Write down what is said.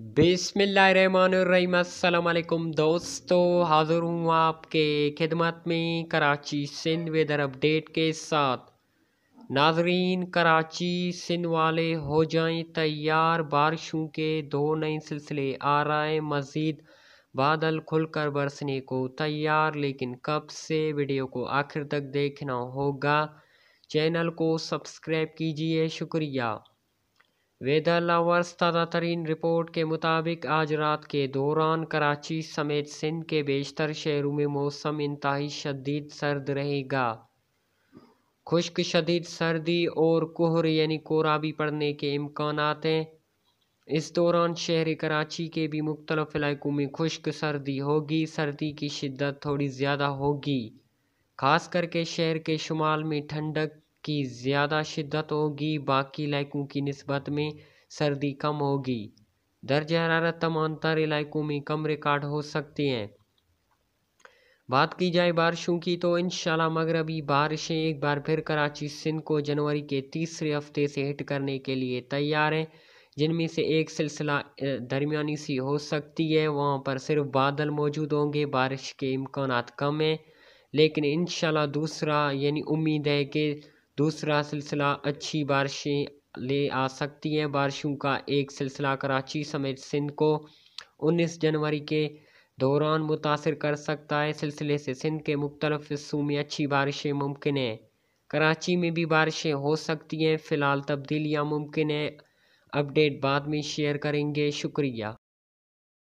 बिसमीम् दोस्तों हाज़िर हूँ आपके खिदमत में कराची सिंध वेदर अपडेट के साथ नाजरीन कराची सिंध वाले हो जाएं तैयार बारिशों के दो नए सिलसिले आ रहे है मज़ीद बादल खुलकर बरसने को तैयार लेकिन कब से वीडियो को आखिर तक देखना होगा चैनल को सब्सक्राइब कीजिए शुक्रिया वेदर लवर्स तरीन रिपोर्ट के मुताबिक आज रात के दौरान कराची समेत सिंध के बेशतर शहरों में मौसम इंतहाई शदीद सर्द रहेगा खुश्क शदीद सर्दी और कोहर यानी कोहरा भी पड़ने के इम्कान हैं इस दौरान शहर कराची के भी मुख्तलिफ इलाकों में खुश्क सर्दी होगी सर्दी की शिद्दत थोड़ी ज़्यादा होगी खास करके शहर के शुमाल में ठंडक की ज़्यादा शिद्दत होगी बाकी इलाकों की नस्बत में सर्दी कम होगी दर्ज हरारत तमानतर इलाकों में कम रिकॉर्ड हो सकती हैं बात की जाए बारिशों की तो इन मगरबी बारिशें एक बार फिर कराची सिंध को जनवरी के तीसरे हफ्ते से हिट करने के लिए तैयार हैं जिनमें से एक सिलसिला दरमियानी सी हो सकती है वहाँ पर सिर्फ बादल मौजूद होंगे बारिश के इम्कान कम हैं लेकिन इन दूसरा यानी उम्मीद है कि दूसरा सिलसिला अच्छी बारिशें ले आ सकती हैं बारिशों का एक सिलसिला कराची समेत सिंध को उन्नीस जनवरी के दौरान मुतासर कर सकता है सिलसिले से सिंध के मुख्तलिफ हिस्सों में अच्छी बारिशें मुमकिन हैं कराची में भी बारिशें हो सकती हैं फ़िलहाल तब्दीलियाँ मुमकिन हैं अपडेट बाद में शेयर करेंगे शुक्रिया